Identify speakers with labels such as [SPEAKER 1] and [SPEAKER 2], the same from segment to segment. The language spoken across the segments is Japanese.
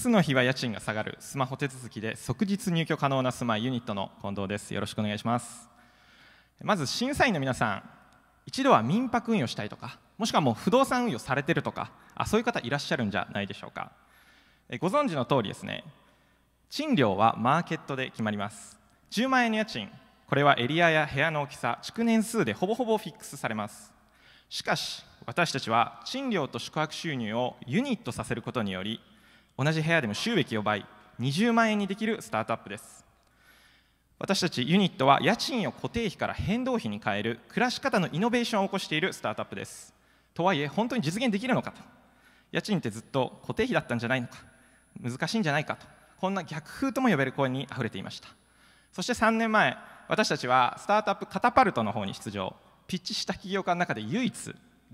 [SPEAKER 1] 数の日は家賃が下がるスマホ手続きで即日入居可能な住まいユニットの近藤ですよろしくお願いしますまず審査員の皆さん一度は民泊運用したいとかもしくはもう不動産運用されてるとかあそういう方いらっしゃるんじゃないでしょうかご存知の通りですね賃料はマーケットで決まります10万円の家賃これはエリアや部屋の大きさ築年数でほぼほぼフィックスされますしかし私たちは賃料と宿泊収入をユニットさせることにより同じ部屋でも収益を倍20万円にできるスタートアップです私たちユニットは家賃を固定費から変動費に変える暮らし方のイノベーションを起こしているスタートアップですとはいえ本当に実現できるのかと家賃ってずっと固定費だったんじゃないのか難しいんじゃないかとこんな逆風とも呼べる声にあふれていましたそして3年前私たちはスタートアップカタパルトの方に出場ピッチした起業家の中で唯一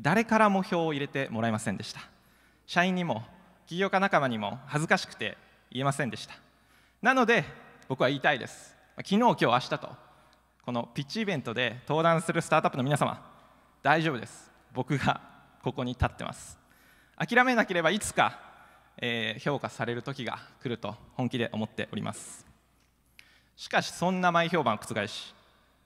[SPEAKER 1] 誰からも票を入れてもらえませんでした社員にも起業家仲間にも恥ずかしくて言えませんでしたなので僕は言いたいです昨日今日明日とこのピッチイベントで登壇するスタートアップの皆様大丈夫です僕がここに立ってます諦めなければいつか、えー、評価される時が来ると本気で思っておりますしかしそんな前評判を覆し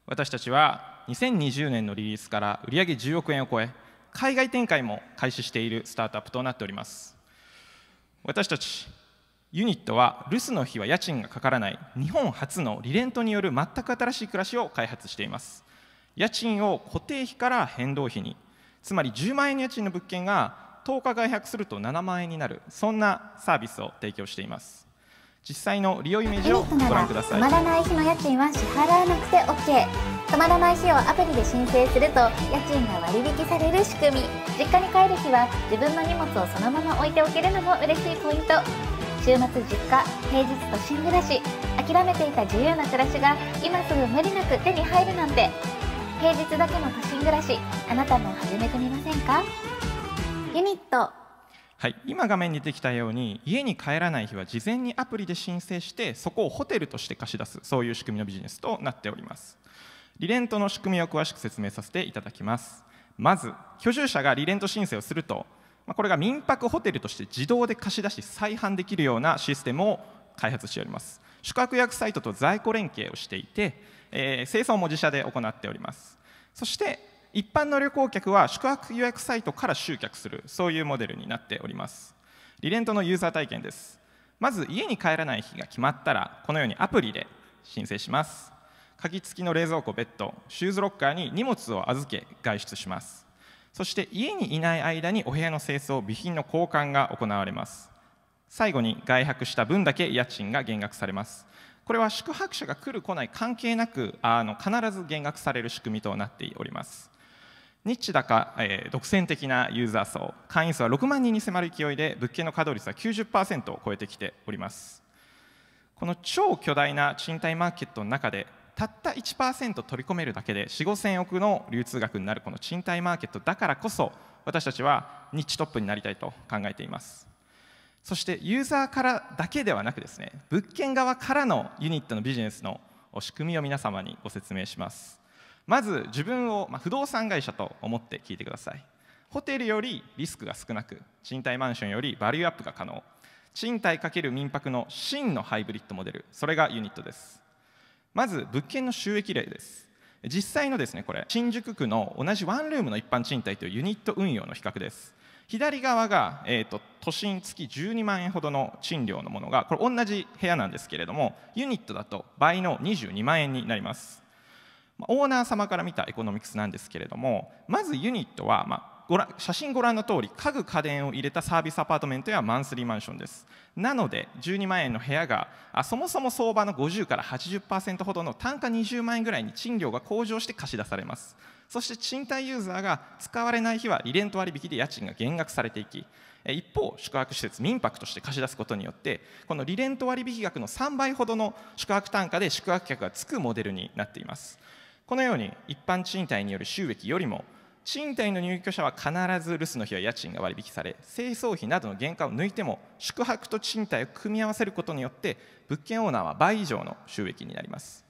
[SPEAKER 1] 私たちは2020年のリリースから売上10億円を超え海外展開も開始しているスタートアップとなっております私たちユニットは留守の日は家賃がかからない日本初のリレントによる全く新しい暮らしを開発しています家賃を固定費から変動費につまり10万円の家賃の物件が10日外泊すると7万円になるそんなサービスを提供しています実際の利用イメージをご覧ください止まらない日の家賃は支払わなくて OK 止まらない日をアプリで申請すると家賃が割引される仕組み実家に帰る日は自分の荷物をそのまま置いておけるのも嬉しいポイント週末実家平日都心暮らし諦めていた自由な暮らしが今すぐ無理なく手に入るなんて平日だけの都心暮らしあなたも始めてみませんかユニットはい、今画面に出てきたように家に帰らない日は事前にアプリで申請してそこをホテルとして貸し出すそういう仕組みのビジネスとなっておりますリレントの仕組みを詳しく説明させていただきますまず居住者がリレント申請をするとこれが民泊ホテルとして自動で貸し出し再販できるようなシステムを開発しております宿泊予約サイトと在庫連携をしていて、えー、清掃も自社で行っておりますそして一般の旅行客は宿泊予約サイトから集客するそういうモデルになっておりますリレントのユーザー体験ですまず家に帰らない日が決まったらこのようにアプリで申請します鍵付きの冷蔵庫ベッドシューズロッカーに荷物を預け外出しますそして家にいない間にお部屋の清掃備品の交換が行われます最後に外泊した分だけ家賃が減額されますこれは宿泊者が来る来ない関係なくあの必ず減額される仕組みとなっておりますニッチだか、えー、独占的なユーザー層会員数は6万人に迫る勢いで物件の稼働率は90%を超えてきておりますこの超巨大な賃貸マーケットの中でたった1%取り込めるだけで4 5 0 0億の流通額になるこの賃貸マーケットだからこそ私たちはニッチトップになりたいと考えていますそしてユーザーからだけではなくですね物件側からのユニットのビジネスの仕組みを皆様にご説明しますまず自分を、ま不動産会社と思って聞いてくださいホテルよりリスクが少なく賃貸マンションよりバリューアップが可能賃貸×民泊の真のハイブリッドモデルそれがユニットですまず物件の収益例です実際のですねこれ新宿区の同じワンルームの一般賃貸というユニット運用の比較です左側が、えーと、都心月12万円ほどの賃料のものがこれ同じ部屋なんですけれどもユニットだと倍の22万円になりますオーナー様から見たエコノミクスなんですけれどもまずユニットは、まあ、ご覧写真ご覧の通り家具家電を入れたサービスアパートメントやマンスリーマンションですなので12万円の部屋があそもそも相場の50から80%ほどの単価20万円ぐらいに賃料が向上して貸し出されますそして賃貸ユーザーが使われない日はリレント割引で家賃が減額されていき一方宿泊施設民泊として貸し出すことによってこのリレント割引額の3倍ほどの宿泊単価で宿泊客がつくモデルになっていますこのように一般賃貸による収益よりも賃貸の入居者は必ず留守の日は家賃が割引され清掃費などの原価を抜いても宿泊と賃貸を組み合わせることによって物件オーナーは倍以上の収益になります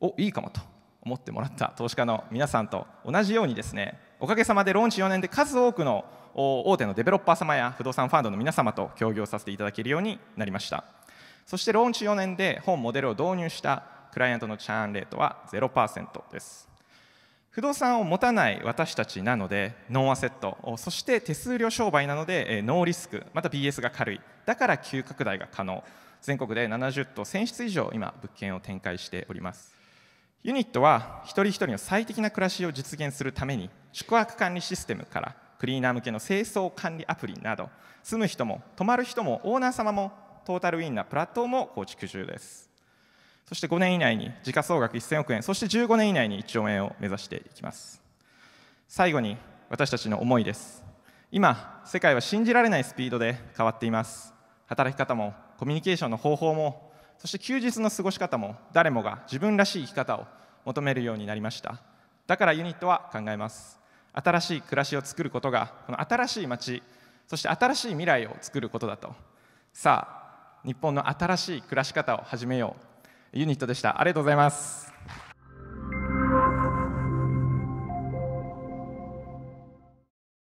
[SPEAKER 1] おいいかもと思ってもらった投資家の皆さんと同じようにですねおかげさまでローンチ4年で数多くの大手のデベロッパー様や不動産ファンドの皆様と協業させていただけるようになりましたそしてローンチ4年で本モデルを導入したクライアントのチャーンレートは0%です不動産を持たない私たちなのでノンアセットそして手数料商売なのでノーリスクまた BS が軽いだから急拡大が可能全国で70棟1000室以上今物件を展開しておりますユニットは一人一人の最適な暮らしを実現するために宿泊管理システムからクリーナー向けの清掃管理アプリなど住む人も泊まる人もオーナー様もトータルウィンなプラットフォームを構築中ですそして5年以内に時価総額1000億円、そして15年以内に1兆円を目指していきます。最後に私たちの思いです。今、世界は信じられないスピードで変わっています。働き方もコミュニケーションの方法も、そして休日の過ごし方も誰もが自分らしい生き方を求めるようになりました。だからユニットは考えます。新しい暮らしを作ることが、この新しい街、そして新しい未来を作ることだと。さあ、日本の新しい暮らし方を始めよう。ユニットでしたありがとうございます